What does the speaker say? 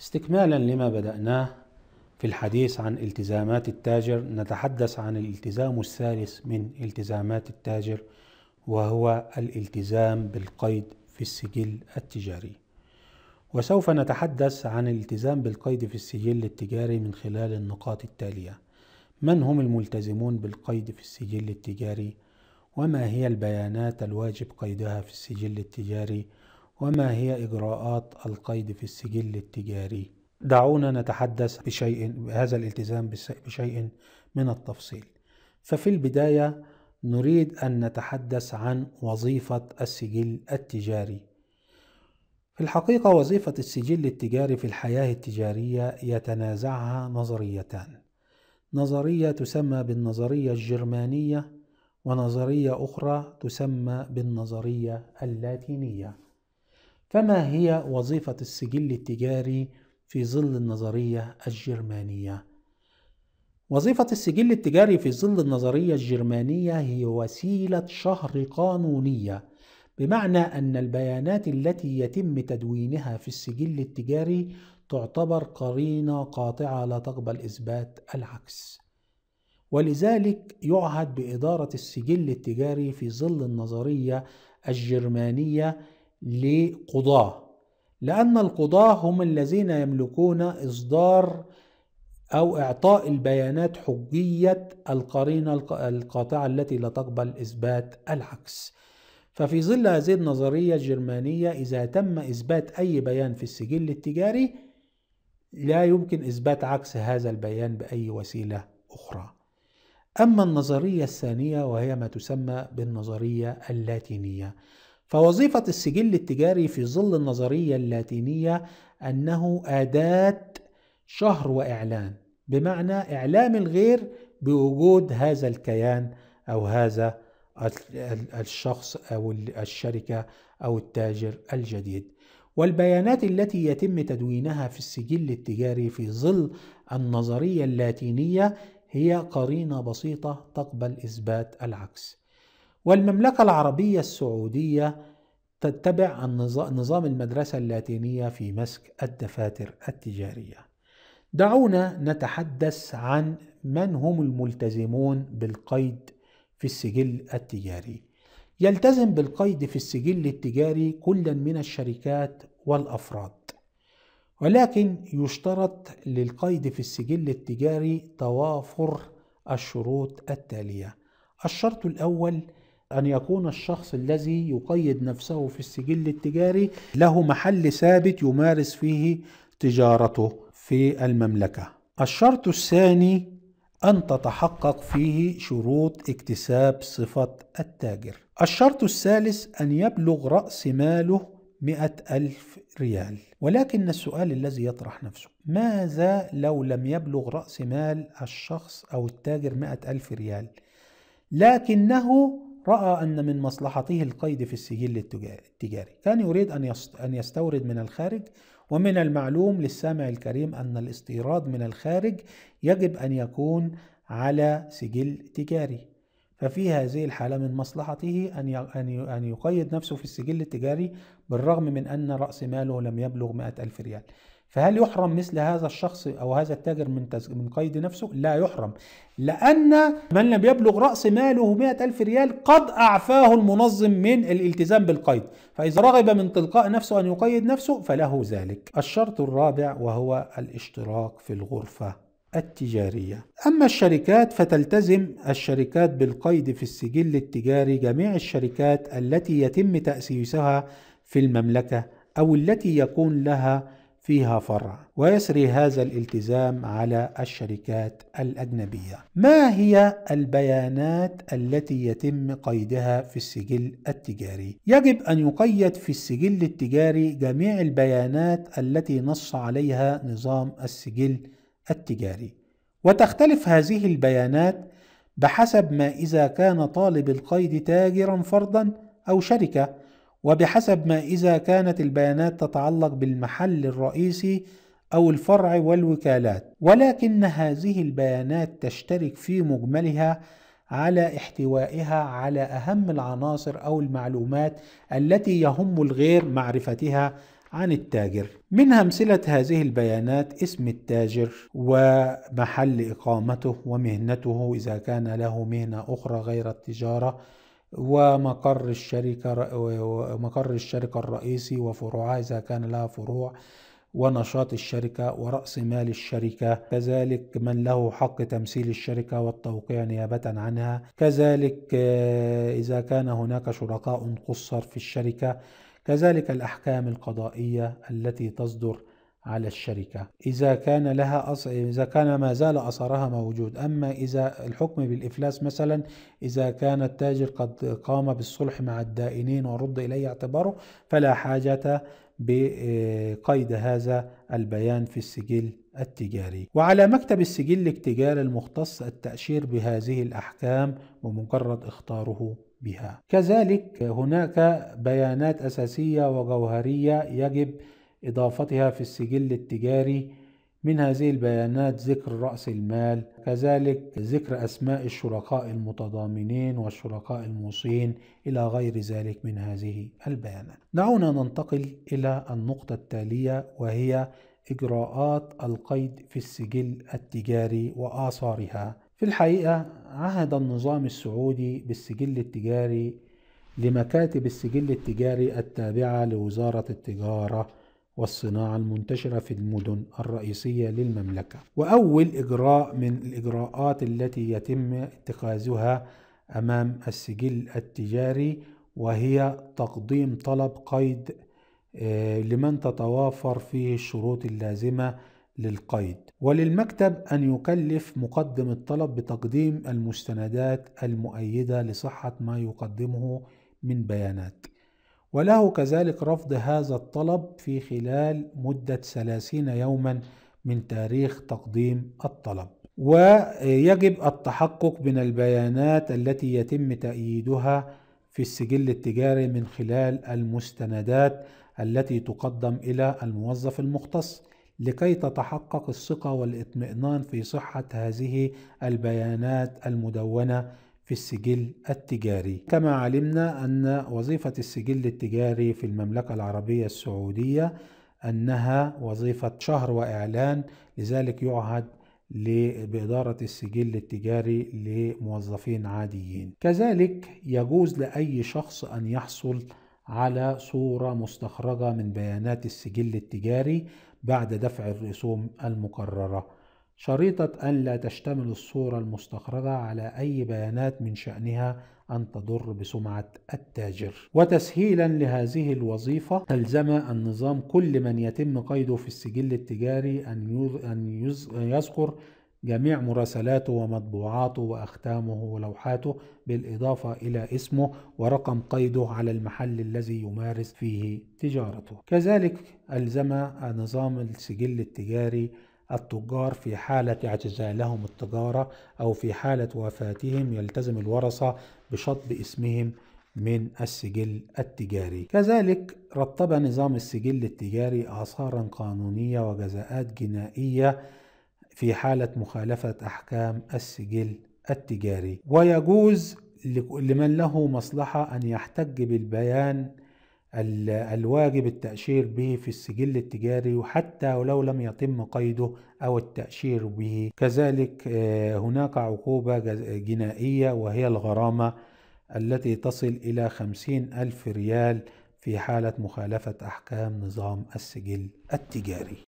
استكمالا لما بدأناه في الحديث عن التزامات التاجر نتحدث عن الالتزام الثالث من التزامات التاجر وهو الالتزام بالقيد في السجل التجاري وسوف نتحدث عن الالتزام بالقيد في السجل التجاري من خلال النقاط التالية من هم الملتزمون بالقيد في السجل التجاري وما هي البيانات الواجب قيدها في السجل التجاري وما هي إجراءات القيد في السجل التجاري دعونا نتحدث بشيء بهذا الالتزام بشيء من التفصيل ففي البداية نريد أن نتحدث عن وظيفة السجل التجاري في الحقيقة وظيفة السجل التجاري في الحياة التجارية يتنازعها نظريتان نظرية تسمى بالنظرية الجرمانية ونظرية أخرى تسمى بالنظرية اللاتينية فما هي وظيفة السجل التجاري في ظل النظرية الجرمانية؟ وظيفة السجل التجاري في ظل النظرية الجرمانية هي وسيلة شهر قانونية بمعنى أن البيانات التي يتم تدوينها في السجل التجاري تعتبر قرينة قاطعة لا تقبل إثبات العكس ولذلك يعهد بإدارة السجل التجاري في ظل النظرية الجرمانية لقضاه لأن القضاه هم الذين يملكون إصدار أو إعطاء البيانات حجية القرينة القاطعة التي لا تقبل إثبات العكس ففي ظل هذه النظرية الجرمانية إذا تم إثبات أي بيان في السجل التجاري لا يمكن إثبات عكس هذا البيان بأي وسيلة أخرى أما النظرية الثانية وهي ما تسمى بالنظرية اللاتينية فوظيفة السجل التجاري في ظل النظرية اللاتينية أنه أداة شهر وإعلان بمعنى إعلام الغير بوجود هذا الكيان أو هذا الشخص أو الشركة أو التاجر الجديد والبيانات التي يتم تدوينها في السجل التجاري في ظل النظرية اللاتينية هي قرينة بسيطة تقبل إثبات العكس والمملكة العربية السعودية تتبع نظام المدرسة اللاتينية في مسك الدفاتر التجارية. دعونا نتحدث عن من هم الملتزمون بالقيد في السجل التجاري. يلتزم بالقيد في السجل التجاري كل من الشركات والأفراد. ولكن يشترط للقيد في السجل التجاري توافر الشروط التالية: الشرط الأول أن يكون الشخص الذي يقيد نفسه في السجل التجاري له محل ثابت يمارس فيه تجارته في المملكة. الشرط الثاني أن تتحقق فيه شروط اكتساب صفة التاجر. الشرط الثالث أن يبلغ رأس ماله مئة ألف ريال ولكن السؤال الذي يطرح نفسه ماذا لو لم يبلغ رأس مال الشخص أو التاجر مئة ألف ريال لكنه رأى أن من مصلحته القيد في السجل التجاري كان يريد أن يستورد من الخارج ومن المعلوم للسامع الكريم أن الاستيراد من الخارج يجب أن يكون على سجل تجاري ففي هذه الحالة من مصلحته أن يقيد نفسه في السجل التجاري بالرغم من أن رأس ماله لم يبلغ مئة ألف ريال فهل يحرم مثل هذا الشخص او هذا التاجر من تز... من قيد نفسه؟ لا يحرم، لان من لم يبلغ راس ماله 100000 ريال قد اعفاه المنظم من الالتزام بالقيد، فاذا رغب من تلقاء نفسه ان يقيد نفسه فله ذلك. الشرط الرابع وهو الاشتراك في الغرفه التجارية أما الشركات فتلتزم الشركات بالقيد في السجل التجاري جميع الشركات التي يتم تأسيسها في المملكة أو التي يكون لها فيها فرع ويسري هذا الالتزام على الشركات الاجنبيه ما هي البيانات التي يتم قيدها في السجل التجاري يجب ان يقيد في السجل التجاري جميع البيانات التي نص عليها نظام السجل التجاري وتختلف هذه البيانات بحسب ما اذا كان طالب القيد تاجرا فرضا او شركه وبحسب ما إذا كانت البيانات تتعلق بالمحل الرئيسي أو الفرع والوكالات، ولكن هذه البيانات تشترك في مجملها على احتوائها على أهم العناصر أو المعلومات التي يهم الغير معرفتها عن التاجر منها أمثلة هذه البيانات اسم التاجر ومحل إقامته ومهنته إذا كان له مهنة أخرى غير التجارة ومقر الشركة ومقر الشركة الرئيسي وفروعها إذا كان لها فروع ونشاط الشركة ورأس مال الشركة كذلك من له حق تمثيل الشركة والتوقيع نيابة عنها كذلك آه، إذا كان هناك شركاء قصر في الشركة كذلك الأحكام القضائية التي تصدر على الشركة إذا كان لها أص... إذا كان ما زال أثرها موجود أما إذا الحكم بالإفلاس مثلا إذا كان التاجر قد قام بالصلح مع الدائنين ورد إليه اعتباره فلا حاجة بقيد هذا البيان في السجل التجاري وعلى مكتب السجل التجاري المختص التأشير بهذه الأحكام ومجرد إخطاره بها كذلك هناك بيانات أساسية وجوهرية يجب إضافتها في السجل التجاري من هذه البيانات ذكر رأس المال كذلك ذكر أسماء الشركاء المتضامنين والشركاء الموصين إلى غير ذلك من هذه البيانات دعونا ننتقل إلى النقطة التالية وهي إجراءات القيد في السجل التجاري وآثارها في الحقيقة عهد النظام السعودي بالسجل التجاري لمكاتب السجل التجاري التابعة لوزارة التجارة والصناعة المنتشرة في المدن الرئيسية للمملكة وأول إجراء من الإجراءات التي يتم اتخاذها أمام السجل التجاري وهي تقديم طلب قيد آه، لمن تتوافر فيه الشروط اللازمة للقيد وللمكتب أن يكلف مقدم الطلب بتقديم المستندات المؤيدة لصحة ما يقدمه من بيانات وله كذلك رفض هذا الطلب في خلال مدة 30 يوما من تاريخ تقديم الطلب ويجب التحقق من البيانات التي يتم تأييدها في السجل التجاري من خلال المستندات التي تقدم إلى الموظف المختص لكي تتحقق الثقة والاطمئنان في صحة هذه البيانات المدونة في السجل التجاري كما علمنا أن وظيفة السجل التجاري في المملكة العربية السعودية أنها وظيفة شهر وإعلان لذلك يعهد بإدارة السجل التجاري لموظفين عاديين كذلك يجوز لأي شخص أن يحصل على صورة مستخرجة من بيانات السجل التجاري بعد دفع الرسوم المقررة شريطة أن لا تشتمل الصورة المستخرجة على أي بيانات من شأنها أن تضر بسمعة التاجر وتسهيلا لهذه الوظيفة ألزم النظام كل من يتم قيده في السجل التجاري أن يذكر جميع مراسلاته ومطبوعاته واختامه ولوحاته بالاضافه الى اسمه ورقم قيده على المحل الذي يمارس فيه تجارته. كذلك الزم نظام السجل التجاري التجار في حالة اعتزالهم التجارة أو في حالة وفاتهم يلتزم الورثة بشطب اسمهم من السجل التجاري كذلك رتب نظام السجل التجاري آثارا قانونية وجزاءات جنائية في حالة مخالفة أحكام السجل التجاري ويجوز لمن له مصلحة أن يحتج بالبيان الواجب التأشير به في السجل التجاري وحتى ولو لم يتم قيده أو التأشير به كذلك آه، هناك عقوبة جنائية وهي الغرامة التي تصل إلى خمسين ألف ريال في حالة مخالفة أحكام نظام السجل التجاري